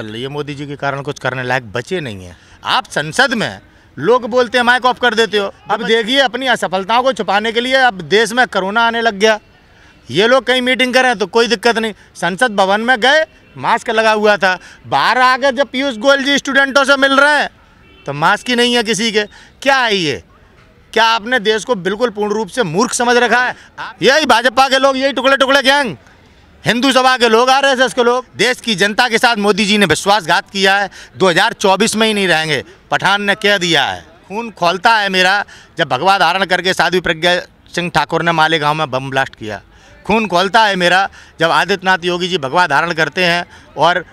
चल रही है मोदी जी के कारण कुछ करने लायक बचे नहीं है आप संसद में लोग बोलते हैं माइक ऑफ कर देते हो अब देखिए अपनी असफलताओं को छुपाने के लिए अब देश में कोरोना आने लग गया ये लोग कहीं मीटिंग कर रहे हैं तो कोई दिक्कत नहीं संसद भवन में गए मास्क लगा हुआ था बाहर आकर जब पीयूष गोयल जी स्टूडेंटों से मिल रहे हैं तो मास्क ही नहीं है किसी के क्या है ये क्या आपने देश को बिल्कुल पूर्ण रूप से मूर्ख समझ रखा है यही भाजपा के लोग यही टुकड़े टुकड़े गैंग हिंदू सभा के लोग आ रहे थे इसके लोग देश की जनता के साथ मोदी जी ने विश्वासघात किया है 2024 में ही नहीं रहेंगे पठान ने कह दिया है खून खोलता है मेरा जब भगवा धारण करके साधु प्रज्ञा सिंह ठाकुर ने मालेगांव में बम ब्लास्ट किया खून खोलता है मेरा जब आदित्यनाथ योगी जी भगवा धारण करते हैं और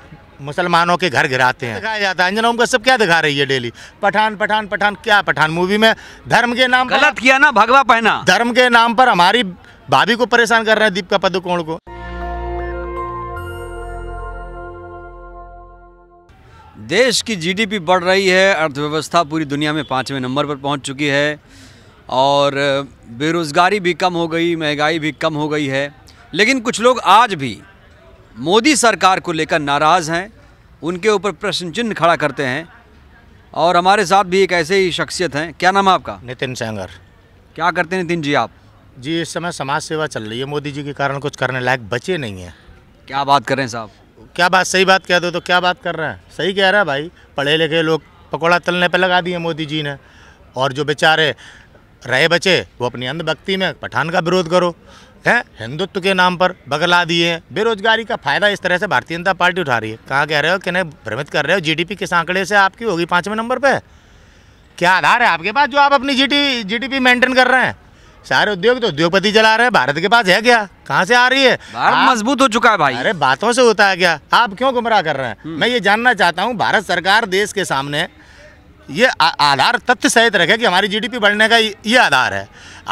मुसलमानों के घर गिराते हैं दिखाया जाता है अंजना ओम सब क्या दिखा रही है डेली पठान पठान पठान क्या पठान मूवी में धर्म के नाम गलत किया ना भगवा पहना धर्म के नाम पर हमारी भाभी को परेशान कर रहे हैं दीपिका पदुकोण को देश की जीडीपी बढ़ रही है अर्थव्यवस्था पूरी दुनिया में पाँचवें नंबर पर पहुंच चुकी है और बेरोज़गारी भी कम हो गई महंगाई भी कम हो गई है लेकिन कुछ लोग आज भी मोदी सरकार को लेकर नाराज़ हैं उनके ऊपर प्रश्न चिन्ह खड़ा करते हैं और हमारे साथ भी एक ऐसे ही शख्सियत हैं क्या नाम है आपका नितिन सेंगर क्या करते हैं नितिन जी आप जी इस समय समाज सेवा चल रही है मोदी जी के कारण कुछ करने लायक बचे नहीं हैं क्या बात कर रहे हैं साहब क्या बात सही बात कह दो तो क्या बात कर रहे हैं सही कह रहा है भाई पढ़े लिखे लोग पकौड़ा तलने पर लगा दिए मोदी जी ने और जो बेचारे रहे बचे वो अपनी अंधभक्ति में पठान का विरोध करो है हिंदुत्व के नाम पर बगला दिए हैं बेरोजगारी का फायदा इस तरह से भारतीय जनता पार्टी उठा रही है कहाँ कह रहे हो नहीं भ्रमित कर रहे हो जीडीपी किस आंकड़े से आपकी होगी पाँचवें नंबर पर क्या आधार है आपके पास जो आप अपनी जी टी मेंटेन कर रहे हैं सारे उद्योग तो उद्योगपति चला रहे हैं भारत के पास है क्या कहाँ से आ रही है भारत मजबूत हो चुका है भाई अरे बातों से होता है क्या आप क्यों गुमराह कर रहे हैं हम्म। मैं ये जानना चाहता हूँ भारत सरकार देश के सामने ये आधार तथ्य सहित रखे कि हमारी जीडीपी बढ़ने का ये आधार है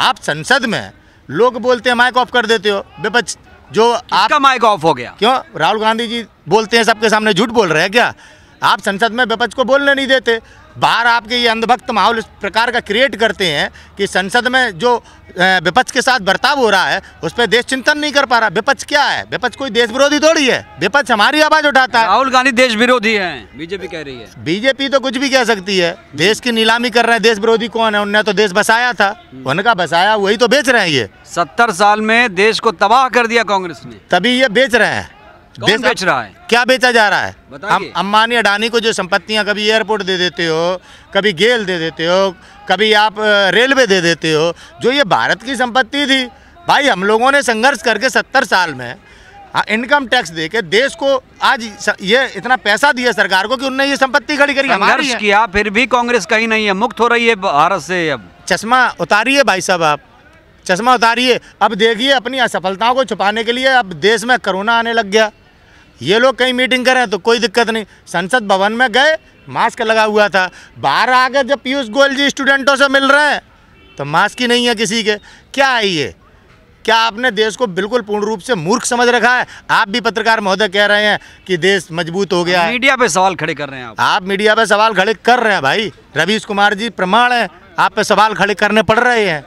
आप संसद में लोग बोलते हैं माइक ऑफ कर देते हो विपक्ष जो आपका माइक ऑफ हो गया क्यों राहुल गांधी जी बोलते हैं सबके सामने झूठ बोल रहे हैं क्या आप संसद में विपक्ष को बोलने नहीं देते बाहर आपके ये अंधभक्त माहौल इस प्रकार का क्रिएट करते हैं कि संसद में जो विपक्ष के साथ बर्ताव हो रहा है उस पर देश चिंतन नहीं कर पा रहा विपक्ष क्या है विपक्ष कोई देश विरोधी थोड़ी है विपक्ष हमारी आवाज उठाता है राहुल गांधी देश विरोधी है बीजेपी कह रही है बीजेपी तो कुछ भी कह सकती है देश की नीलामी कर रहे हैं देश विरोधी कौन है उनने तो देश बसाया था हम्म। उनका बसाया वही तो बेच रहे हैं ये सत्तर साल में देश को तबाह कर दिया कांग्रेस ने तभी ये बेच रहे हैं कौन बेच रहा है क्या बेचा जा रहा है हम अम्बानी अडानी को जो संपत्तियां कभी एयरपोर्ट दे देते हो कभी गेल दे देते हो कभी आप रेलवे दे देते हो जो ये भारत की संपत्ति थी भाई हम लोगों ने संघर्ष करके सत्तर साल में इनकम टैक्स दे के देश को आज ये इतना पैसा दिया सरकार को कि उनने ये संपत्ति खड़ी करी है। किया फिर भी कांग्रेस कहीं नहीं है मुक्त हो रही है भारत से अब चश्मा उतारिए भाई साहब आप चश्मा उतारिए अब देखिए अपनी असफलताओं को छुपाने के लिए अब देश में कोरोना आने लग गया ये लोग कहीं मीटिंग करें तो कोई दिक्कत नहीं संसद भवन में गए मास्क लगा हुआ था बाहर आगे जब पीयूष गोयल जी स्टूडेंटों से मिल रहे हैं तो मास्क ही नहीं है किसी के क्या है ये क्या आपने देश को बिल्कुल पूर्ण रूप से मूर्ख समझ रखा है आप भी पत्रकार महोदय कह रहे हैं कि देश मजबूत हो गया है मीडिया पे सवाल खड़े कर रहे हैं आप आप मीडिया पे सवाल खड़े कर रहे हैं भाई रवीश कुमार जी प्रमाण है आप पे सवाल खड़े करने पड़ रहे हैं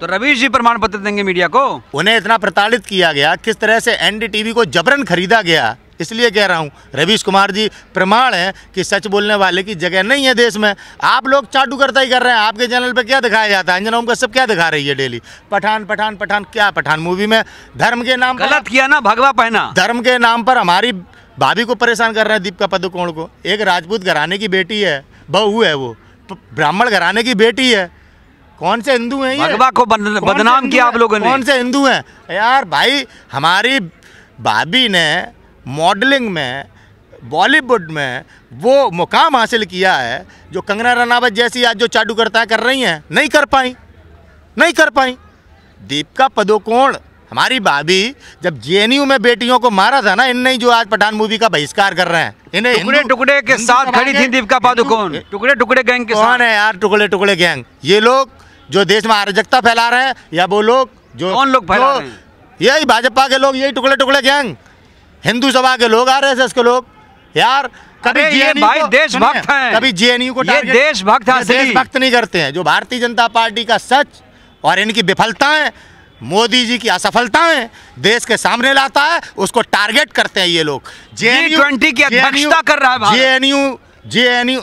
तो रवीश जी प्रमाण पत्र देंगे मीडिया को उन्हें इतना प्रताड़ित किया गया किस तरह से एनडीटीवी को जबरन खरीदा गया इसलिए कह रहा हूँ रवीश कुमार जी प्रमाण है कि सच बोलने वाले की जगह नहीं है देश में आप लोग चाटू करता ही कर रहे हैं आपके चैनल पे क्या दिखाया जाता है अंजना ओम सब क्या दिखा रही है डेली पठान पठान पठान क्या पठान मूवी में धर्म के नाम गलत किया ना भगवा पहना धर्म के नाम पर हमारी भाभी को परेशान कर रहे हैं दीपिका पदुकोण को एक राजपूत घराने की बेटी है बहू है वो ब्राह्मण घराने की बेटी है कौन से हिंदू है भगवा को बदनाम किया आप लोगों ने कौन से हिंदू हैं यार भाई हमारी भाभी ने मॉडलिंग में बॉलीवुड में वो मुकाम हासिल किया है जो कंगना रनावत जैसी आज जो चाडू कर रही हैं नहीं कर पाई नहीं कर पाई दीपिका पदुकोण हमारी भाभी जब जेएनयू में बेटियों को मारा था ना नहीं जो आज पठान मूवी का बहिष्कार कर रहे हैं इन्हें टुकड़े टुकड़े के साथ खड़ी थी दीपिका पादुकोण टुकड़े टुकड़े गैंग के कौन है यार टुकड़े टुकड़े गैंग ये लोग जो देश में अराजकता फैला रहे हैं या वो लोग जो कौन लोग फैला रहे हैं यही भाजपा के लोग यही टुकड़े टुकड़े गैंग हिंदू सभा के लोग आ रहे थे इसके लोग यार कभी ये भाई देशभक्त हैं कभी जेएनयू को ये देशभक्त देशभक्त नहीं करते हैं जो भारतीय जनता पार्टी का सच और इनकी विफलताएं मोदी जी की असफलताएं देश के सामने लाता है उसको टारगेट करते हैं ये लोग जेएनयू ट्वेंटी की अध्यक्षता कर रहा है जेएनयू जेएनयू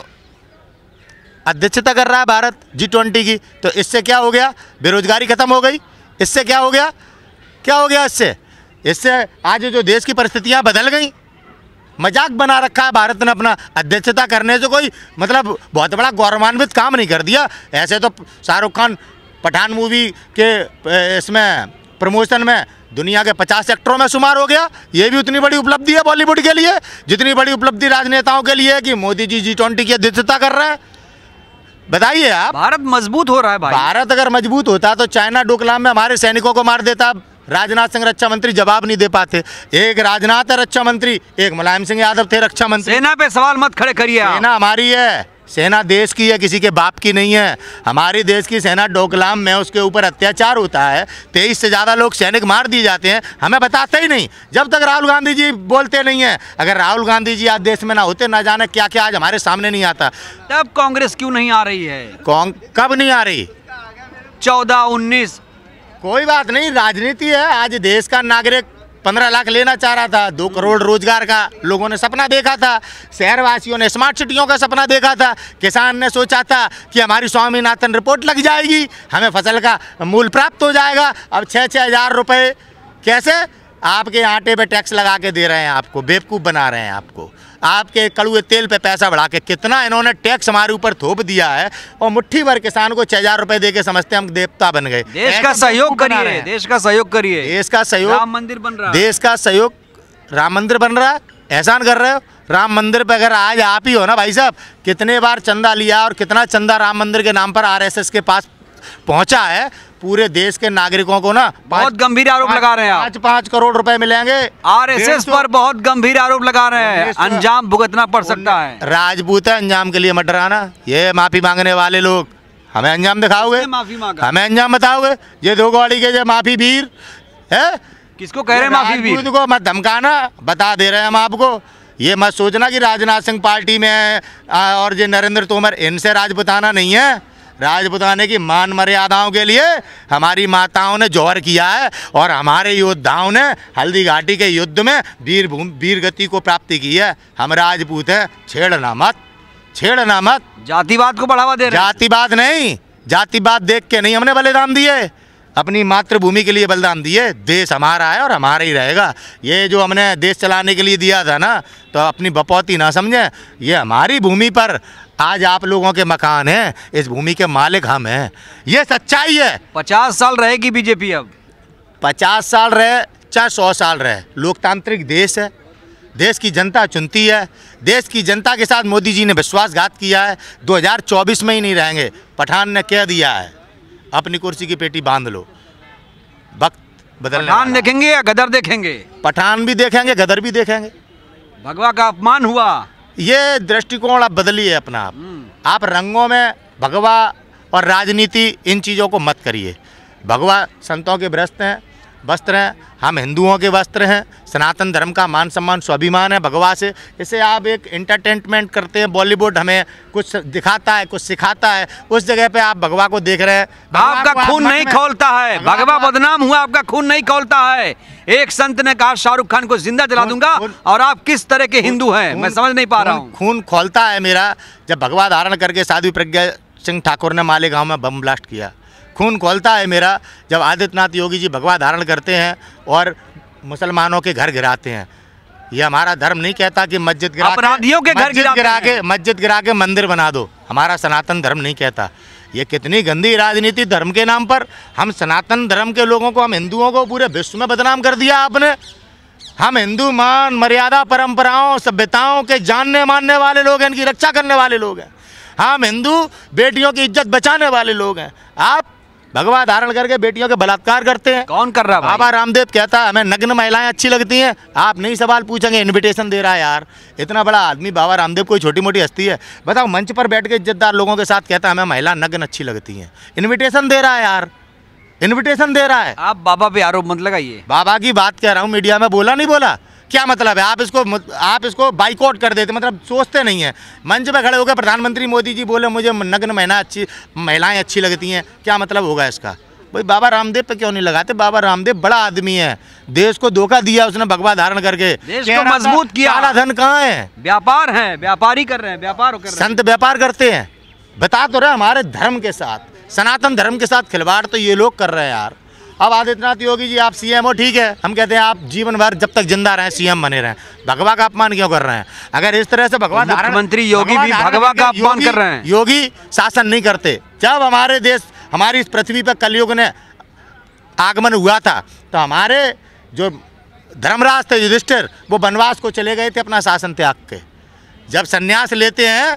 अध्यक्षता कर रहा है भारत जी ट्वेंटी की तो इससे क्या हो गया बेरोजगारी खत्म हो गई इससे क्या हो गया क्या हो गया इससे इससे आज जो देश की परिस्थितियाँ बदल गई मजाक बना रखा है भारत ने अपना अध्यक्षता करने से कोई मतलब बहुत बड़ा गौरवान्वित काम नहीं कर दिया ऐसे तो शाहरुख खान पठान मूवी के इसमें प्रमोशन में दुनिया के पचास एक्टरों में शुमार हो गया ये भी उतनी बड़ी उपलब्धि है बॉलीवुड के लिए जितनी बड़ी उपलब्धि राजनेताओं के लिए है कि मोदी जी जी ट्वेंटी की अध्यक्षता कर रहे हैं बताइए आप भारत मजबूत हो रहा है भाई भारत अगर मजबूत होता तो चाइना डोकलाम में हमारे सैनिकों को मार देता राजनाथ सिंह रक्षा मंत्री जवाब नहीं दे पाते एक राजनाथ है रक्षा मंत्री एक मुलायम सिंह यादव थे रक्षा मंत्री सेना पे सवाल मत खड़े करिए सेना हमारी है सेना देश की है किसी के बाप की नहीं है हमारे देश की सेना डोकलाम में उसके ऊपर अत्याचार होता है तेईस से ज़्यादा लोग सैनिक मार दिए जाते हैं हमें बताते ही नहीं जब तक राहुल गांधी जी बोलते नहीं हैं अगर राहुल गांधी जी आज देश में ना होते ना जाने क्या क्या आज हमारे सामने नहीं आता तब कांग्रेस क्यों नहीं आ रही है कब नहीं आ रही चौदह उन्नीस कोई बात नहीं राजनीति है आज देश का नागरिक पंद्रह लाख लेना चाह रहा था दो करोड़ रोजगार का लोगों ने सपना देखा था शहरवासियों ने स्मार्ट सिटियों का सपना देखा था किसान ने सोचा था कि हमारी स्वामीनाथन रिपोर्ट लग जाएगी हमें फसल का मूल प्राप्त हो जाएगा अब छः छः हज़ार रुपये कैसे आपके आटे पे टैक्स लगा के दे रहे हैं आपको बेवकूफ़ बना रहे हैं आपको आपके कड़ुए तेल पे पैसा बढ़ा के कितना इन्होंने टैक्स हमारे ऊपर थोप दिया है और मुट्ठी भर किसान को छह हजार रुपए दे के समझते हम देवता बन गए देश का सहयोग करिए देश का सहयोग करिए देश का सहयोग राम मंदिर बन रहा देश का सहयोग राम मंदिर बन रहा है एहसान कर रहे हो राम मंदिर पे अगर आज आप ही हो ना भाई साहब कितने बार चंदा लिया और कितना चंदा राम मंदिर के नाम पर आरएसएस के पास पहुंचा है पूरे देश के नागरिकों को ना बहुत गंभीर आरोप लगा रहे हैं पाँच पाँच करोड़ रुपए मिलेंगे आरएसएस पर बहुत गंभीर आरोप लगा रहे हैं अंजाम भुगतना पड़ सकता है राजपूत है अंजाम के लिए मटराना ये माफी मांगने वाले लोग हमें अंजाम दिखाओगे माफी मांगा हमें अंजाम बताओगे ये दो गाड़ी के जो माफी वीर है किसको कह रहे हैं माफी वीर को मत धमकाना बता दे रहे हैं हम आपको ये मत सोचना कि राजनाथ सिंह पार्टी में है और ये नरेंद्र तोमर इनसे राज बताना नहीं है राजपुताने की मान मर्यादाओं के लिए हमारी माताओं ने जोहर किया है और हमारे योद्धाओं ने हल्दी घाटी के युद्ध में वीर वीर गति को प्राप्ति की है हम राजपूत हैं छेड़ना मत छेड़ना मत जातिवाद को बढ़ावा दे जातिवाद नहीं जातिवाद देख के नहीं हमने बलिदान दिए अपनी मातृभूमि के लिए बलिदान दिए देश हमारा है और हमारा ही रहेगा ये जो हमने देश चलाने के लिए दिया था ना तो अपनी बपौती ना समझें ये हमारी भूमि पर आज आप लोगों के मकान हैं इस भूमि के मालिक हम हैं ये सच्चाई है पचास साल रहेगी बीजेपी अब पचास साल रहे चाहे सौ साल रहे लोकतांत्रिक देश है देश की जनता चुनती है देश की जनता के साथ मोदी जी ने विश्वासघात किया है 2024 में ही नहीं रहेंगे पठान ने कह दिया है अपनी कुर्सी की पेटी बांध लो वक्त बदल पठान देखेंगे या गदर देखेंगे पठान भी देखेंगे गदर भी देखेंगे भगवा का अपमान हुआ ये दृष्टिकोण आप बदलिए अपना आप हम्म। आप रंगों में भगवा और राजनीति इन चीज़ों को मत करिए भगवा संतों के भ्रस्त हैं वस्त्र हैं हम हिंदुओं के वस्त्र हैं सनातन धर्म का मान सम्मान स्वाभिमान है भगवा से इसे आप एक इंटरटेनमेंट करते हैं बॉलीवुड हमें कुछ दिखाता है कुछ सिखाता है उस जगह पे आप भगवा को देख रहे हैं आपका खून नहीं खोलता है भगवा बदनाम हुआ आपका खून नहीं खोलता है एक संत ने कहा शाहरुख खान को जिंदा जला दूंगा और आप किस तरह के हिंदू हैं मैं समझ नहीं पा रहा हूँ खून खोलता है मेरा जब भगवा धारण करके साधु प्रज्ञा सिंह ठाकुर ने मालेगांव में बम ब्लास्ट किया खून खोलता है मेरा जब आदित्यनाथ योगी जी भगवा धारण करते हैं और मुसलमानों के घर गिराते हैं ये हमारा धर्म नहीं कहता कि मस्जिद गिरा अपराधियों के घर गिरा के मस्जिद गिरा के मंदिर बना दो हमारा सनातन धर्म नहीं कहता ये कितनी गंदी राजनीति धर्म के नाम पर हम सनातन धर्म के लोगों को हम हिंदुओं को पूरे विश्व में बदनाम कर दिया आपने हम हिंदू मान मर्यादा परंपराओं सभ्यताओं के जानने मानने वाले लोग हैं इनकी रक्षा करने वाले लोग हैं हम हिंदू बेटियों की इज्जत बचाने वाले लोग हैं आप भगवान धारण करके बेटियों के बलात्कार करते हैं कौन कर रहा है बाबा रामदेव कहता है हमें नग्न महिलाएं अच्छी लगती हैं आप नहीं सवाल पूछेंगे इनविटेशन दे रहा है यार इतना बड़ा आदमी बाबा रामदेव कोई छोटी मोटी हस्ती है बताओ मंच पर बैठ के इज्जतदार लोगों के साथ कहता है हमें महिला नग्न अच्छी लगती है इन्विटेशन दे रहा है यार इन्विटेशन दे रहा है आप बाबा पे आरोप मत लगाइए बाबा की बात कह रहा हूँ मीडिया में बोला नहीं बोला क्या मतलब है आप इसको आप इसको बाइकआउट कर देते मतलब सोचते नहीं है मंच पर खड़े होकर प्रधानमंत्री मोदी जी बोले मुझे नग्न महिला अच्छी महिलाएँ अच्छी लगती हैं क्या मतलब होगा इसका भाई बाबा रामदेव पे क्यों नहीं लगाते बाबा रामदेव बड़ा आदमी है देश को धोखा दिया उसने भगवा धारण करके देश को मजबूत किया काला धन कहाँ है व्यापार है व्यापारी कर रहे हैं व्यापार कर रहे हैं संत व्यापार करते हैं बता तो रहे हमारे धर्म के साथ सनातन धर्म के साथ खिलवाड़ तो ये लोग कर रहे हैं यार अब आदित्यनाथ योगी जी आप सीएम हो ठीक है हम कहते हैं आप जीवन भर जब तक जिंदा रहे सीएम बने रहें भगवा का अपमान क्यों कर रहे हैं अगर इस तरह से भगवान मुख्यमंत्री योगी भी भगवा का अपमान कर रहे हैं योगी शासन नहीं करते जब हमारे देश हमारी इस पृथ्वी पर कलयुग ने आगमन हुआ था तो हमारे जो धर्मराज थे युधिष्ठिर वो वनवास को चले गए थे अपना शासन त्याग के जब संन्यास लेते हैं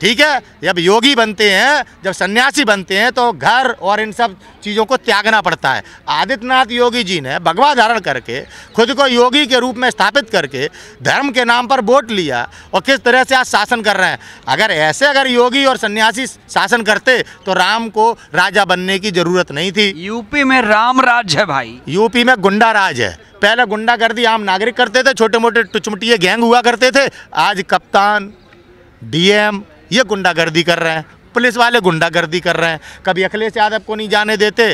ठीक है जब योगी बनते हैं जब सन्यासी बनते हैं तो घर और इन सब चीज़ों को त्यागना पड़ता है आदित्यनाथ योगी जी ने भगवा धारण करके खुद को योगी के रूप में स्थापित करके धर्म के नाम पर वोट लिया और किस तरह से आज शासन कर रहे हैं अगर ऐसे अगर योगी और सन्यासी शासन करते तो राम को राजा बनने की ज़रूरत नहीं थी यूपी में राम राज है भाई यूपी में गुंडा राज है पहले गुंडागर्दी आम नागरिक करते थे छोटे मोटे टुचमुटी गैंग हुआ करते थे आज कप्तान डीएम ये गुंडागर्दी कर रहे हैं पुलिस वाले गुंडागर्दी कर रहे हैं कभी अखिलेश यादव को नहीं जाने देते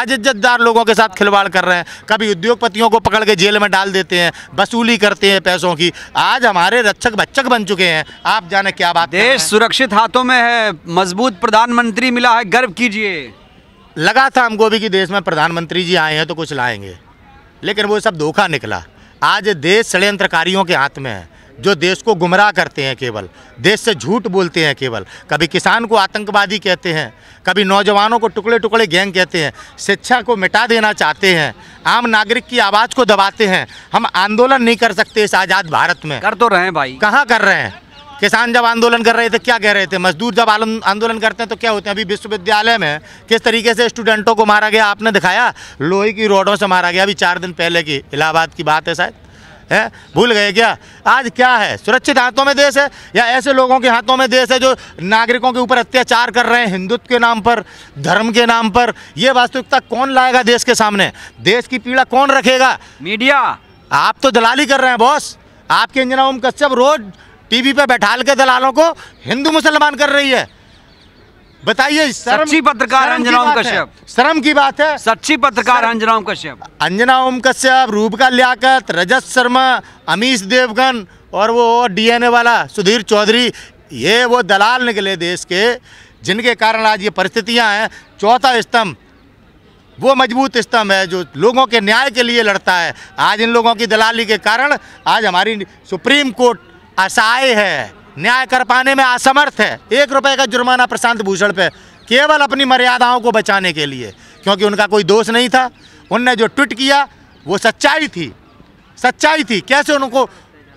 आज इज्जतदार लोगों के साथ खिलवाड़ कर रहे हैं कभी उद्योगपतियों को पकड़ के जेल में डाल देते हैं वसूली करते हैं पैसों की आज हमारे रक्षक बच्चक बन चुके हैं आप जाने क्या बात देश सुरक्षित हाथों में है मजबूत प्रधानमंत्री मिला है गर्व कीजिए लगा था हमको भी कि देश में प्रधानमंत्री जी आए हैं तो कुछ लाएंगे लेकिन वो सब धोखा निकला आज देश षड्यंत्रकारियों के हाथ में है जो देश को गुमराह करते हैं केवल देश से झूठ बोलते हैं केवल कभी किसान को आतंकवादी कहते हैं कभी नौजवानों को टुकड़े टुकड़े गैंग कहते हैं शिक्षा को मिटा देना चाहते हैं आम नागरिक की आवाज़ को दबाते हैं हम आंदोलन नहीं कर सकते इस आज़ाद भारत में कर तो रहे हैं भाई कहाँ कर रहे हैं किसान जब आंदोलन कर रहे थे क्या कह रहे थे मजदूर जब आंदोलन करते हैं तो क्या होते हैं अभी विश्वविद्यालय में किस तरीके से स्टूडेंटों को मारा गया आपने दिखाया लोहे की रोडों से मारा गया अभी चार दिन पहले की इलाहाबाद की बात है शायद है भूल गए क्या आज क्या है सुरक्षित हाथों में देश है या ऐसे लोगों के हाथों में देश है जो नागरिकों के ऊपर अत्याचार कर रहे हैं हिंदुत्व के नाम पर धर्म के नाम पर यह वास्तविकता कौन लाएगा देश के सामने देश की पीड़ा कौन रखेगा मीडिया आप तो दलाली कर रहे हैं बॉस आपके इंजना ओम कश्यप रोज टीवी पर बैठाल के दलालों को हिंदू मुसलमान कर रही है बताइए सच्ची पत्रकार अंजना ओम कश्यप शर्म की बात है सच्ची पत्रकार अंजना ओम कश्यप अंजना ओम कश्यप रूप का लियाकत रजत शर्मा अमीश देवगन और वो डीएनए वाला सुधीर चौधरी ये वो दलाल निकले देश के जिनके कारण आज ये परिस्थितियाँ हैं चौथा स्तंभ वो मजबूत स्तंभ है जो लोगों के न्याय के लिए लड़ता है आज इन लोगों की दलाली के कारण आज हमारी सुप्रीम कोर्ट असहाय है न्याय कर पाने में असमर्थ है एक रुपए का जुर्माना प्रशांत भूषण पे केवल अपनी मर्यादाओं को बचाने के लिए क्योंकि उनका कोई दोष नहीं था उनने जो ट्वीट किया वो सच्चाई थी सच्चाई थी कैसे उनको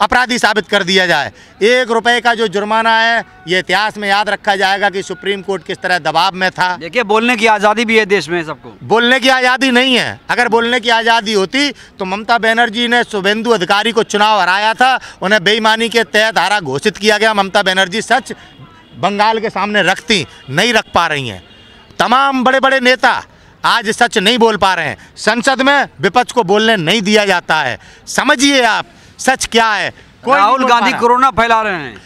अपराधी साबित कर दिया जाए एक रुपए का जो जुर्माना है ये इतिहास में याद रखा जाएगा कि सुप्रीम कोर्ट किस तरह दबाव में था देखिए बोलने की आज़ादी भी है देश में सबको बोलने की आज़ादी नहीं है अगर बोलने की आज़ादी होती तो ममता बनर्जी ने शुभेंदु अधिकारी को चुनाव हराया था उन्हें बेईमानी के तहत हारा घोषित किया गया ममता बनर्जी सच बंगाल के सामने रखती नहीं रख पा रही हैं तमाम बड़े बड़े नेता आज सच नहीं बोल पा रहे हैं संसद में विपक्ष को बोलने नहीं दिया जाता है समझिए आप सच क्या है राहुल गांधी कोरोना फैला रहे हैं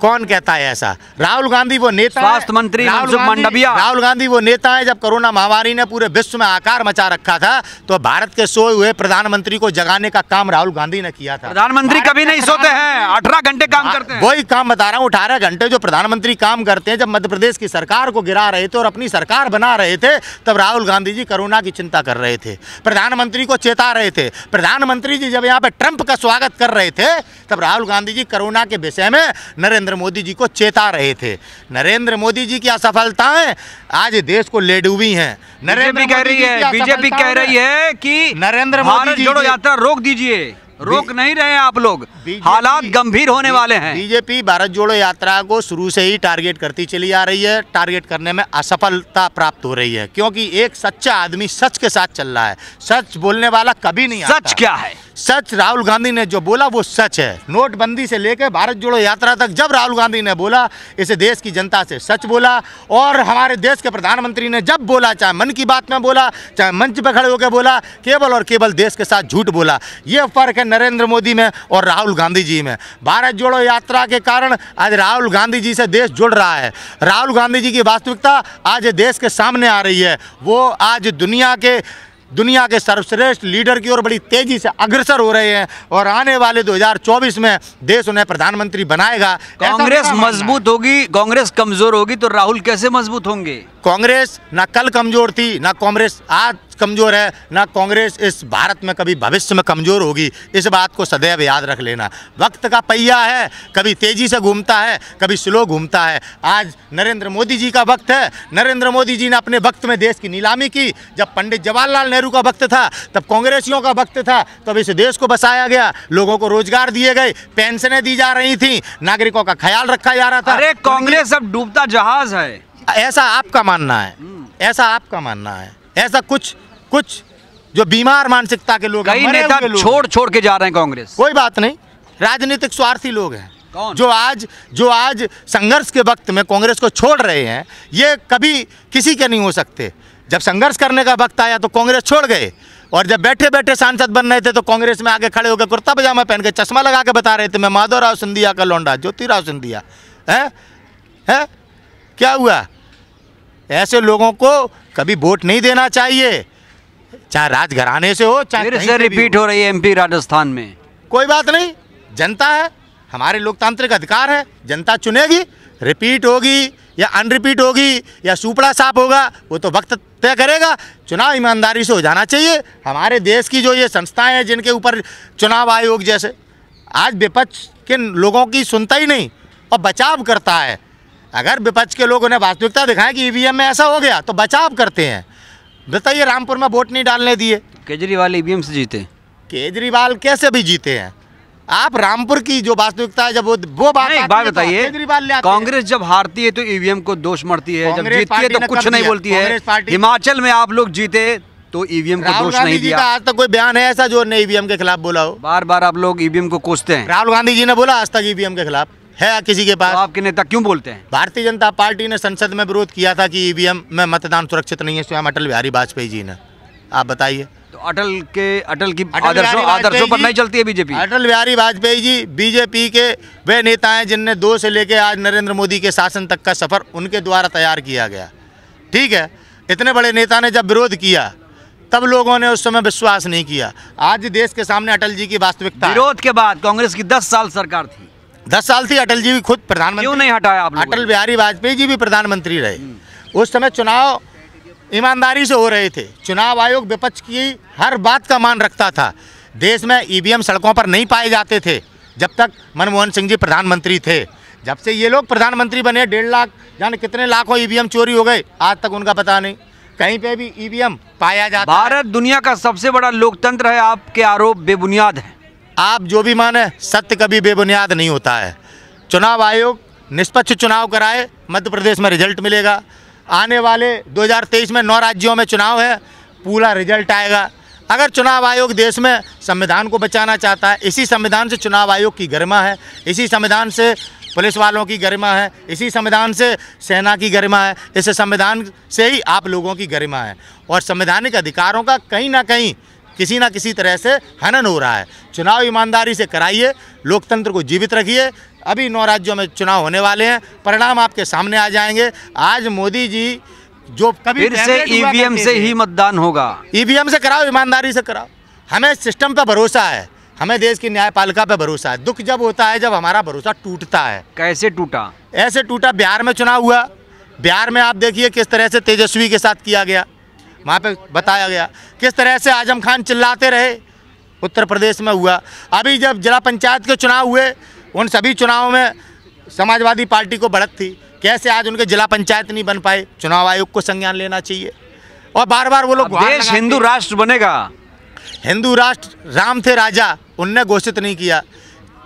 कौन कहता है ऐसा राहुल गांधी वो नेता स्वास्थ्य मंत्री राहुल राहुल गांधी वो नेता है जब कोरोना महामारी ने पूरे विश्व में आकार मचा रखा था तो भारत के सोए हुए प्रधानमंत्री को जगाने का काम राहुल गांधी ने किया था प्रधानमंत्री कभी नहीं सोते हैं अठारह घंटे काम हाँ, करते हैं वही काम बता रहा हूँ अठारह घंटे जो प्रधानमंत्री काम करते हैं जब मध्य प्रदेश की सरकार को गिरा रहे थे और अपनी सरकार बना रहे थे तब राहुल गांधी जी कोरोना की चिंता कर रहे थे प्रधानमंत्री को चेता रहे थे प्रधानमंत्री जी जब यहाँ पे ट्रंप का स्वागत कर रहे थे तब राहुल गांधी जी कोरोना के विषय में नरेंद्र नरेंद्र मोदी जी को चेता रहे थे नरेंद्र मोदी जी की असफलताएं आज देश को ले डूबी है नरेंद्र कह रही है बीजेपी कह रही है कि नरेंद्र मोदी जोड़ो यात्रा रोक दीजिए रोक नहीं रहे आप लोग हालात गंभीर होने वाले हैं बीजेपी भारत जोड़ो यात्रा को शुरू से ही टारगेट करती चली आ रही है टारगेट करने में असफलता प्राप्त हो रही है क्योंकि एक सच्चा आदमी सच के साथ चल रहा है सच बोलने वाला कभी नहीं सच क्या है सच राहुल गांधी ने जो बोला वो सच है नोटबंदी से लेकर भारत जोड़ो यात्रा तक जब राहुल गांधी ने बोला इसे देश की जनता से सच बोला और हमारे देश के प्रधानमंत्री ने जब बोला चाहे मन की बात में बोला चाहे मंच पर खड़े होकर बोला केवल और केवल देश के साथ झूठ बोला ये फर्क है नरेंद्र मोदी में और राहुल गांधी जी में भारत जोड़ो यात्रा के कारण आज राहुल गांधी जी से देश जुड़ रहा है राहुल गांधी जी की वास्तविकता आज देश के सामने आ रही है वो आज दुनिया के दुनिया के सर्वश्रेष्ठ लीडर की ओर बड़ी तेज़ी से अग्रसर हो रहे हैं और आने वाले 2024 में देश उन्हें प्रधानमंत्री बनाएगा कांग्रेस मजबूत होगी कांग्रेस कमज़ोर होगी तो राहुल कैसे मजबूत होंगे कांग्रेस ना कल कमज़ोर थी ना कांग्रेस आज कमज़ोर है ना कांग्रेस इस भारत में कभी भविष्य में कमज़ोर होगी इस बात को सदैव याद रख लेना वक्त का पहिया है कभी तेज़ी से घूमता है कभी स्लो घूमता है आज नरेंद्र मोदी जी का वक्त है नरेंद्र मोदी जी ने अपने वक्त में देश की नीलामी की जब पंडित जवाहरलाल नेहरू का वक्त था तब कांग्रेसियों का वक्त था तब इस देश को बसाया गया लोगों को रोजगार दिए गए पेंशनें दी जा रही थी नागरिकों का ख्याल रखा जा रहा था अरे कांग्रेस अब डूबता जहाज है ऐसा आपका मानना है हम्म। ऐसा आपका मानना है ऐसा कुछ कुछ जो बीमार मानसिकता के लोग हैं नेता छोड़ छोड़ के जा रहे हैं कांग्रेस कोई बात नहीं राजनीतिक स्वार्थी लोग हैं कौन? जो आज जो आज संघर्ष के वक्त में कांग्रेस को छोड़ रहे हैं ये कभी किसी के नहीं हो सकते जब संघर्ष करने का वक्त आया तो कांग्रेस छोड़ गए और जब बैठे बैठे सांसद बन रहे थे तो कांग्रेस में आगे खड़े होकर कुर्ता पजामा पहन के चश्मा लगा के बता रहे थे मैं माधव राव सिंधिया का लौंडा ज्योतिराव सिंधिया है है क्या हुआ ऐसे लोगों को कभी वोट नहीं देना चाहिए चाहे राजघराने से हो चाहे फिर से रिपीट हो रही है एमपी राजस्थान में कोई बात नहीं जनता है हमारे लोकतांत्रिक अधिकार है जनता चुनेगी रिपीट होगी या अनरिपीट होगी या सुपड़ा साफ होगा वो तो वक्त तय करेगा चुनाव ईमानदारी से हो जाना चाहिए हमारे देश की जो ये संस्थाएं हैं जिनके ऊपर चुनाव आयोग जैसे आज विपक्ष के लोगों की सुनता ही नहीं और बचाव करता है अगर विपक्ष के लोग उन्हें वास्तविकता दिखाएं कि ईवीएम e में ऐसा हो गया तो बचाव करते हैं बताइए रामपुर में वोट नहीं डालने दिए केजरीवाल ईवीएम से जीते केजरीवाल कैसे भी जीते हैं आप रामपुर की जो वास्तविकता है जब वो वो बात बात तो बताइए कांग्रेस जब हारती है तो ईवीएम को दोष मरती है जब जीतती है तो कुछ नहीं बोलती है हिमाचल में आप लोग जीते तो ईवीएम को दोष नहीं दिया आज तक कोई बयान है ऐसा जो ने ईवीएम के खिलाफ बोला हो बार बार आप लोग ईवीएम को कोसते हैं राहुल गांधी जी ने बोला आज तक ईवीएम के खिलाफ है किसी के पास तो आपके नेता क्यों बोलते हैं भारतीय जनता पार्टी ने संसद में विरोध किया था कि ईवीएम में मतदान सुरक्षित नहीं है स्वयं अटल बिहारी वाजपेयी जी ने आप बताइए तो अटल के अटल की आदर्शों आदर्शों पर नहीं चलती है बीजेपी अटल बिहारी वाजपेयी जी बीजेपी के वे नेता हैं जिनने दो से लेकर आज नरेंद्र मोदी के शासन तक का सफ़र उनके द्वारा तैयार किया गया ठीक है इतने बड़े नेता ने जब विरोध किया तब लोगों ने उस समय विश्वास नहीं किया आज देश के सामने अटल जी की वास्तविकता विरोध के बाद कांग्रेस की दस साल सरकार थी दस साल थी अटल जी भी खुद प्रधानमंत्री क्यों नहीं हटाया आपने अटल बिहारी वाजपेयी जी भी प्रधानमंत्री रहे उस समय चुनाव ईमानदारी से हो रहे थे चुनाव आयोग विपक्ष की हर बात का मान रखता था देश में ईवीएम सड़कों पर नहीं पाए जाते थे जब तक मनमोहन सिंह जी प्रधानमंत्री थे जब से ये लोग प्रधानमंत्री बने डेढ़ लाख जाने कितने लाखों ईवीएम चोरी हो गए आज तक उनका पता नहीं कहीं पे भी ईवीएम पाया जाता भारत दुनिया का सबसे बड़ा लोकतंत्र है आपके आरोप बेबुनियाद है आप जो भी माने सत्य कभी बेबुनियाद नहीं होता है चुनाव आयोग निष्पक्ष चुनाव कराए मध्य प्रदेश में रिजल्ट मिलेगा आने वाले 2023 में नौ राज्यों में चुनाव है पूरा रिजल्ट आएगा अगर चुनाव आयोग देश में संविधान को बचाना चाहता है इसी संविधान से चुनाव आयोग की गरिमा है इसी संविधान से पुलिस वालों की गरिमा है इसी संविधान से सेना की गरिमा है इस संविधान से ही आप लोगों की गरिमा है और संवैधानिक अधिकारों का कहीं ना कहीं किसी ना किसी तरह से हनन हो रहा है चुनाव ईमानदारी से कराइए लोकतंत्र को जीवित रखिए अभी नौ राज्यों में चुनाव होने वाले हैं परिणाम आपके सामने आ जाएंगे आज मोदी जी जो कभी फिर से ईवीएम e से ही मतदान होगा ईवीएम e से कराओ ईमानदारी से कराओ हमें सिस्टम पर भरोसा है हमें देश की न्यायपालिका पर भरोसा है दुख जब होता है जब हमारा भरोसा टूटता है कैसे टूटा ऐसे टूटा बिहार में चुनाव हुआ बिहार में आप देखिए किस तरह से तेजस्वी के साथ किया गया वहाँ पे बताया गया किस तरह से आजम खान चिल्लाते रहे उत्तर प्रदेश में हुआ अभी जब जिला पंचायत के चुनाव हुए उन सभी चुनावों में समाजवादी पार्टी को बढ़त थी कैसे आज उनके जिला पंचायत नहीं बन पाए चुनाव आयोग को संज्ञान लेना चाहिए और बार बार वो लोग देश हिंदू राष्ट्र बनेगा हिंदू राष्ट्र राम थे राजा उनने घोषित नहीं किया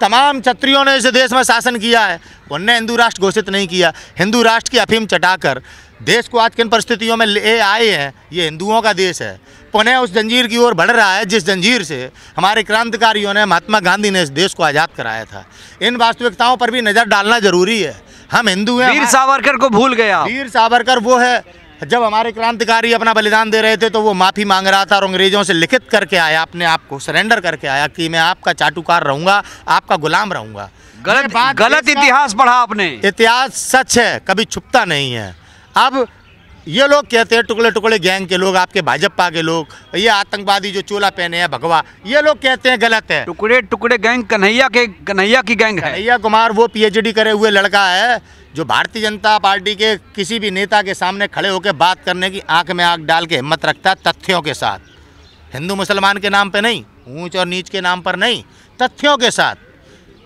तमाम क्षत्रियों ने इस देश में शासन किया है उनने हिंदू राष्ट्र घोषित नहीं किया हिंदू राष्ट्र की अफीम चटाकर देश को आज किन परिस्थितियों में ले आए हैं ये हिंदुओं का देश है पुनः उस जंजीर की ओर बढ़ रहा है जिस जंजीर से हमारे क्रांतिकारियों ने महात्मा गांधी ने इस देश को आज़ाद कराया था इन वास्तविकताओं पर भी नज़र डालना जरूरी है हम हिंदू हैं वीर सावरकर को भूल गया वीर सावरकर वो है जब हमारे क्रांतिकारी अपना बलिदान दे रहे थे तो वो माफ़ी मांग रहा था और अंग्रेज़ों से लिखित करके आया अपने आप को सरेंडर करके आया कि मैं आपका चाटुकार रहूँगा आपका गुलाम रहूँगा गलत गलत इतिहास पढ़ा आपने इतिहास सच है कभी छुपता नहीं है अब ये लोग कहते हैं टुकड़े टुकड़े गैंग के लोग आपके भाजपा के लोग ये आतंकवादी जो चोला पहने हैं भगवा ये लोग कहते हैं गलत है टुकड़े टुकड़े गैंग कन्हैया के कन्हैया की गैंग है कन्हैया कुमार वो पीएचडी करे हुए लड़का है जो भारतीय जनता पार्टी के किसी भी नेता के सामने खड़े होकर बात करने की आंख में आंख डाल के हिम्मत रखता है तथ्यों के साथ हिंदू मुसलमान के नाम पर नहीं ऊंच और नीच के नाम पर नहीं तथ्यों के साथ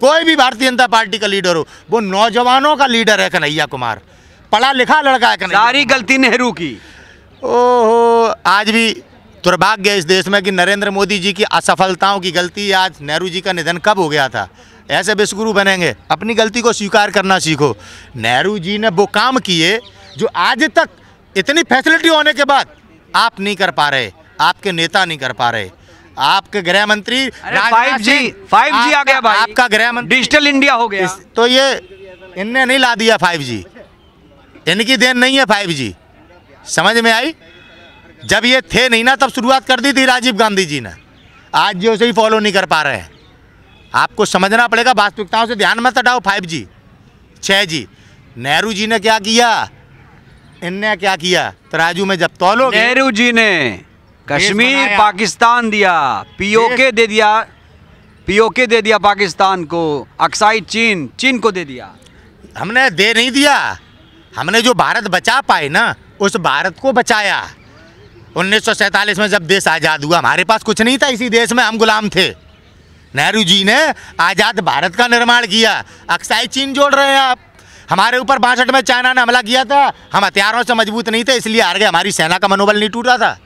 कोई भी भारतीय जनता पार्टी का लीडर हो वो नौजवानों का लीडर है कन्हैया कुमार पढ़ा लिखा लड़का है सारी गलती नेहरू की ओहो आज भी दुर्भाग्य इस देश में कि नरेंद्र मोदी जी की असफलताओं की गलती आज नेहरू जी का निधन कब हो गया था ऐसे विश्वगुरु बनेंगे अपनी गलती को स्वीकार करना सीखो नेहरू जी ने वो काम किए जो आज तक इतनी फैसिलिटी होने के बाद आप नहीं कर पा रहे आपके नेता नहीं कर पा रहे आपके गृह मंत्री फाइव जी फाइव जी आ गया भाई आपका गृह मंत्री डिजिटल इंडिया हो गया तो ये इनने नहीं ला दिया फाइव जी इनकी देन नहीं है फाइव जी समझ में आई जब ये थे नहीं ना तब शुरुआत कर दी थी राजीव गांधी जी ने आज जो उसे ही फॉलो नहीं कर पा रहे हैं आपको समझना पड़ेगा वास्तविकताओं से ध्यान मत हटाओ फाइव जी छः जी नेहरू जी ने क्या किया इनने क्या किया तराजू में जब तोलो नेहरू जी ने कश्मीर पाकिस्तान दिया पीओके दे दिया पीओके दे दिया पाकिस्तान को अक्साई चीन चीन को दे दिया हमने दे नहीं दिया हमने जो भारत बचा पाए ना उस भारत को बचाया उन्नीस में जब देश आज़ाद हुआ हमारे पास कुछ नहीं था इसी देश में हम गुलाम थे नेहरू जी ने आज़ाद भारत का निर्माण किया अक्साई चीन जोड़ रहे हैं आप हमारे ऊपर बासठ में चाइना ने हमला किया था हम हथियारों से मजबूत नहीं थे इसलिए हार गए हमारी सेना का मनोबल नहीं टूटा था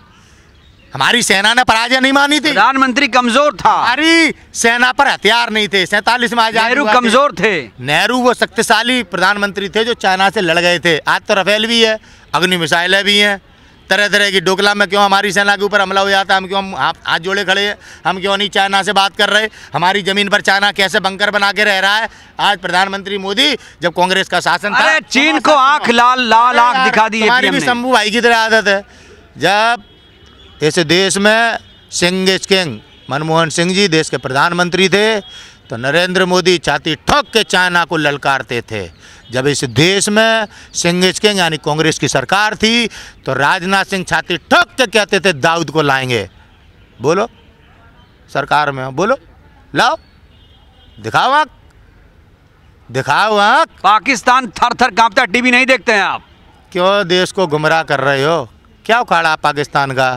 हमारी सेना ने पराजय नहीं मानी थी प्रधानमंत्री कमजोर था हमारी सेना पर हथियार नहीं थे सैतालीस में आजाद नेहरू कमजोर थे नेहरू वो शक्तिशाली प्रधानमंत्री थे जो चाइना से लड़ गए थे आज तो रफेल भी है अग्नि मिसाइलें भी हैं तरह तरह की डोकला में क्यों हमारी सेना के ऊपर हमला हो जाता है हम क्यों हम हाथ जोड़े खड़े हैं हम क्यों नहीं चाइना से बात कर रहे हमारी ज़मीन पर चाइना कैसे बंकर बना के रह रहा है आज प्रधानमंत्री मोदी जब कांग्रेस का शासन था चीन तो को आंख लाल लाल आंख दिखा दी हमारी भी शंभू भाई की तरह आदत है जब इस देश में सिंग इज किंग मनमोहन सिंह जी देश के प्रधानमंत्री थे तो नरेंद्र मोदी छाती ठोक के चाइना को ललकारते थे जब इस देश में सिंग इज किंग यानी कांग्रेस की सरकार थी तो राजनाथ सिंह छाती ठोक के कहते थे दाऊद को लाएंगे बोलो सरकार में बोलो लाओ दिखाओ आँख दिखाओ आँख पाकिस्तान थर थर कांपता टीवी नहीं देखते हैं आप क्यों देश को गुमराह कर रहे हो क्या उखाड़ा पाकिस्तान का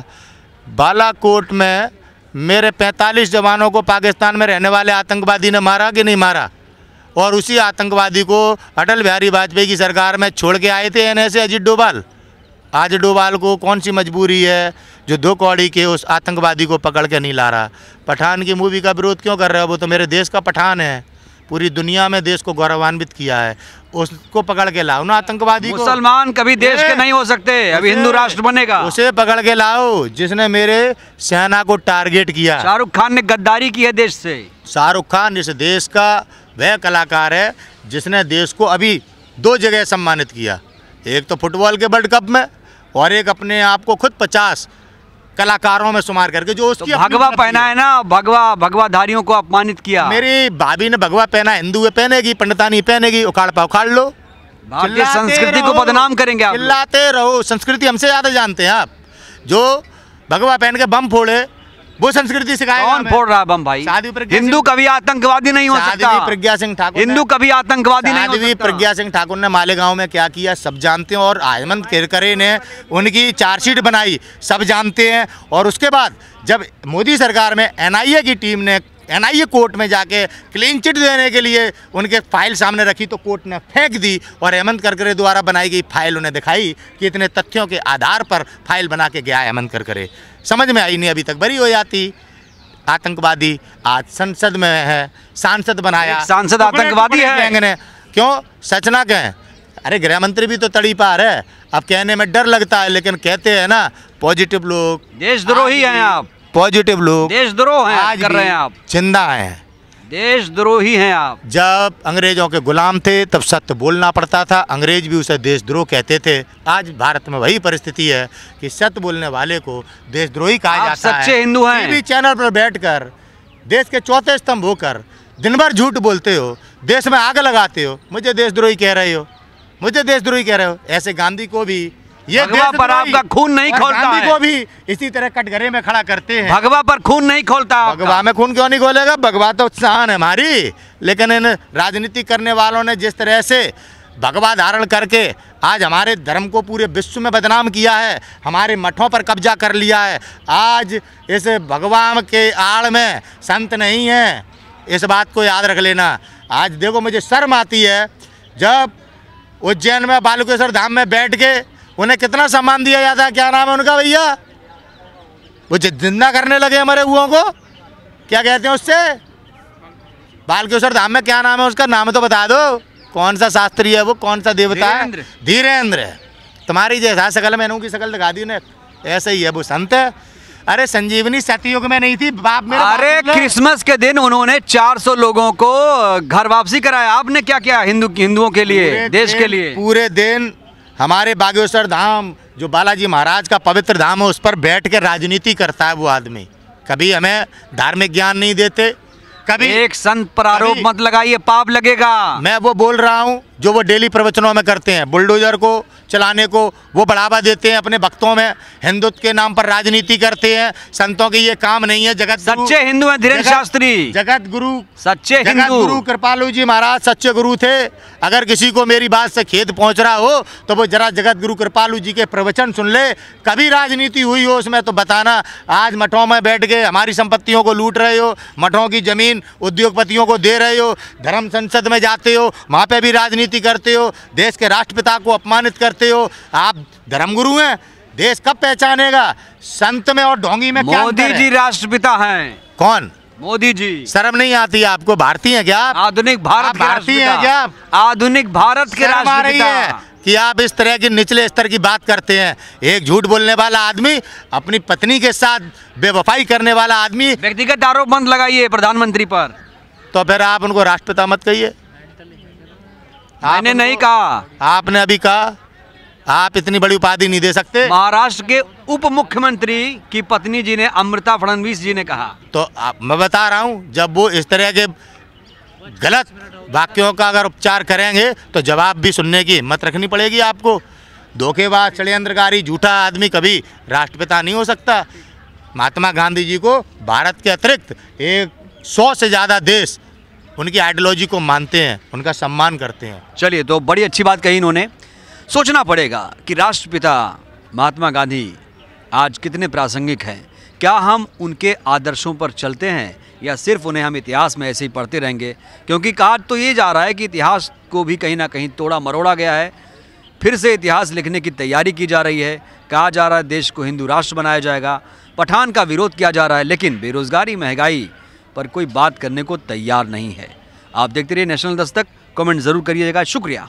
बालाकोट में मेरे 45 जवानों को पाकिस्तान में रहने वाले आतंकवादी ने मारा कि नहीं मारा और उसी आतंकवादी को अटल बिहारी वाजपेयी की सरकार में छोड़ के आए थे एन एस अजीत डोभाल आज डोभाल को कौन सी मजबूरी है जो दो कौड़ी के उस आतंकवादी को पकड़ के नहीं ला रहा पठान की मूवी का विरोध क्यों कर रहे हो वो तो मेरे देश का पठान है पूरी दुनिया में देश को गौरवान्वित किया है उसको पकड़ के लाओ ना आतंकवादी मुसलमान कभी देश के नहीं हो सकते अभी हिंदू राष्ट्र बनेगा उसे पकड़ के लाओ जिसने मेरे सेना को टारगेट किया शाहरुख खान ने गद्दारी की है देश से शाहरुख खान इस देश का वह कलाकार है जिसने देश को अभी दो जगह सम्मानित किया एक तो फुटबॉल के वर्ल्ड कप में और एक अपने आप को खुद पचास कलाकारों में शुमार करके जो उसकी तो भगवा पहना है ना भगवा भगवाधारियों को अपमानित किया मेरी भाभी ने भगवा पहना हिंदू है पहनेगी पंडितानी पहनेगी उखाड़ पा उखाड़ लो संस्कृति को बदनाम करेंगे आप चिल्लाते रहो संस्कृति हमसे ज़्यादा जानते हैं आप जो भगवा पहन के बम फोड़े वो संस्कृति सिखाया कौन फोड़ रहा बम भाई हिंदू कभी आतंकवादी नहीं हो सकता प्रज्ञा सिंह ठाकुर हिंदू कभी आतंकवादी नहीं हो प्रज्ञा सिंह ठाकुर ने मालेगांव में क्या किया सब जानते हैं और हेमंत केरकरे ने उनकी चार्जशीट बनाई सब जानते हैं और उसके बाद जब मोदी सरकार में एनआईए की टीम ने एनआईए कोर्ट में जाके क्लीन चिट देने के लिए उनके फाइल सामने रखी तो कोर्ट ने फेंक दी और हेमंत करकरे द्वारा बनाई गई फाइल उन्हें दिखाई कि इतने तथ्यों के आधार पर फाइल बना के गया हेमंत करकरे समझ में आई नहीं अभी तक बरी हो जाती आतंकवादी आज संसद में है सांसद बनाया सांसद आतंकवादी है क्यों सचना कहें अरे गृह मंत्री भी तो तड़ी पार है अब कहने में डर लगता है लेकिन कहते हैं ना पॉजिटिव लोग देशद्रोही हैं आप पॉजिटिव लोग देशद्रोह हैं आज कर रहे हैं आप जिंदा हैं देशद्रोही हैं आप जब अंग्रेजों के गुलाम थे तब सत्य बोलना पड़ता था अंग्रेज भी उसे देशद्रोह कहते थे आज भारत में वही परिस्थिति है कि सत्य बोलने वाले को देशद्रोही कहा जाता सच्चे है सच्चे हिंदू हैं टीवी चैनल पर बैठकर देश के चौथे स्तंभ होकर दिन भर झूठ बोलते हो देश में आग लगाते हो मुझे देशद्रोही कह रहे हो मुझे देशद्रोही कह रहे हो ऐसे गांधी को भी ये भगवा पर आपका खून नहीं खोलता है को भी इसी तरह कटघरे में खड़ा करते हैं भगवा पर खून नहीं खोलता भगवा में खून क्यों नहीं खोलेगा भगवा तो शान है हमारी लेकिन इन राजनीति करने वालों ने जिस तरह से भगवा धारण करके आज हमारे धर्म को पूरे विश्व में बदनाम किया है हमारे मठों पर कब्जा कर लिया है आज इस भगवान के आड़ में संत नहीं है इस बात को याद रख लेना आज देखो मुझे शर्म आती है जब उज्जैन में बालुकेश्वर धाम में बैठ के उन्हें कितना सम्मान दिया जाता है क्या नाम है उनका भैया वो जिंदा करने लगे हमारे हुओं को क्या कहते हैं उससे बाल बालकेश्वर धाम में क्या नाम है उसका नाम तो बता दो कौन सा शास्त्री है वो कौन सा देवता है धीरेन्द्र तुम्हारी जैसा शकल मैंने की शकल दिखा दी उन्हें ऐसे ही है वो संत है अरे संजीवनी सतयुग में नहीं थी बाप मेरे अरे मतलब- क्रिसमस के दिन उन्होंने 400 लोगों को घर वापसी कराया आपने क्या किया हिंदू हिंदुओं के लिए देश के लिए पूरे दिन हमारे बागेश्वर धाम जो बालाजी महाराज का पवित्र धाम है उस पर बैठ कर राजनीति करता है वो आदमी कभी हमें धार्मिक ज्ञान नहीं देते कभी एक संत पर आरोप मत लगाइए पाप लगेगा मैं वो बोल रहा हूँ जो वो डेली प्रवचनों में करते हैं बुलडोजर को चलाने को वो बढ़ावा देते हैं अपने भक्तों में हिंदुत्व के नाम पर राजनीति करते हैं संतों के ये काम नहीं है जगत सच्चे हिंदू हैं धीरेन्द्र शास्त्री जगत गुरु सच्चे जगत गुरु कृपालू जी महाराज सच्चे गुरु थे अगर किसी को मेरी बात से खेत पहुंच रहा हो तो वो जरा जगत गुरु कृपालू जी के प्रवचन सुन ले कभी राजनीति हुई हो उसमें तो बताना आज मठों में बैठ गए हमारी संपत्तियों को लूट रहे हो मठों की जमीन उद्योगपतियों को दे रहे हो धर्म संसद में जाते हो वहाँ पर भी राजनीति राजनीति करते हो देश के राष्ट्रपिता को अपमानित करते हो आप धर्मगुरु हैं देश कब पहचानेगा संत में और ढोंगी में मोदी जी राष्ट्रपिता हैं कौन मोदी जी शर्म नहीं आती आपको भारतीय है क्या आधुनिक भारत भारतीय है क्या आधुनिक भारत के राष्ट्रपिता कि आप इस तरह की निचले स्तर की बात करते हैं एक झूठ बोलने वाला आदमी अपनी पत्नी के साथ बेवफाई करने वाला आदमी व्यक्तिगत आरोप बंद लगाइए प्रधानमंत्री पर तो फिर आप उनको राष्ट्रपिता मत कहिए आपने नहीं कहा आपने अभी कहा आप इतनी बड़ी उपाधि नहीं दे सकते महाराष्ट्र के उप मुख्यमंत्री की पत्नी जी ने अमृता फडनवीस जी ने कहा तो आप, मैं बता रहा हूँ जब वो इस तरह के गलत वाक्यों का अगर उपचार करेंगे तो जवाब भी सुनने की हिम्मत रखनी पड़ेगी आपको धोखेबाज षड्यंत्रकारी झूठा आदमी कभी राष्ट्रपिता नहीं हो सकता महात्मा गांधी जी को भारत के अतिरिक्त एक सौ से ज़्यादा देश उनकी आइडियोलॉजी को मानते हैं उनका सम्मान करते हैं चलिए तो बड़ी अच्छी बात कही इन्होंने सोचना पड़ेगा कि राष्ट्रपिता महात्मा गांधी आज कितने प्रासंगिक हैं क्या हम उनके आदर्शों पर चलते हैं या सिर्फ उन्हें हम इतिहास में ऐसे ही पढ़ते रहेंगे क्योंकि कहा तो ये जा रहा है कि इतिहास को भी कहीं ना कहीं तोड़ा मरोड़ा गया है फिर से इतिहास लिखने की तैयारी की जा रही है कहा जा रहा है देश को हिंदू राष्ट्र बनाया जाएगा पठान का विरोध किया जा रहा है लेकिन बेरोज़गारी महंगाई पर कोई बात करने को तैयार नहीं है आप देखते रहिए नेशनल दस्तक कमेंट जरूर करिएगा शुक्रिया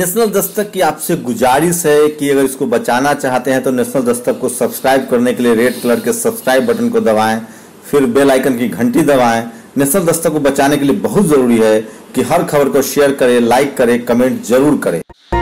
नेशनल दस्तक की आपसे गुजारिश है कि अगर इसको बचाना चाहते हैं तो नेशनल दस्तक को सब्सक्राइब करने के लिए रेड कलर के सब्सक्राइब बटन को दबाएं फिर बेल आइकन की घंटी दबाएं नेशनल दस्तक को बचाने के लिए बहुत ज़रूरी है कि हर खबर को शेयर करें लाइक करें कमेंट जरूर करें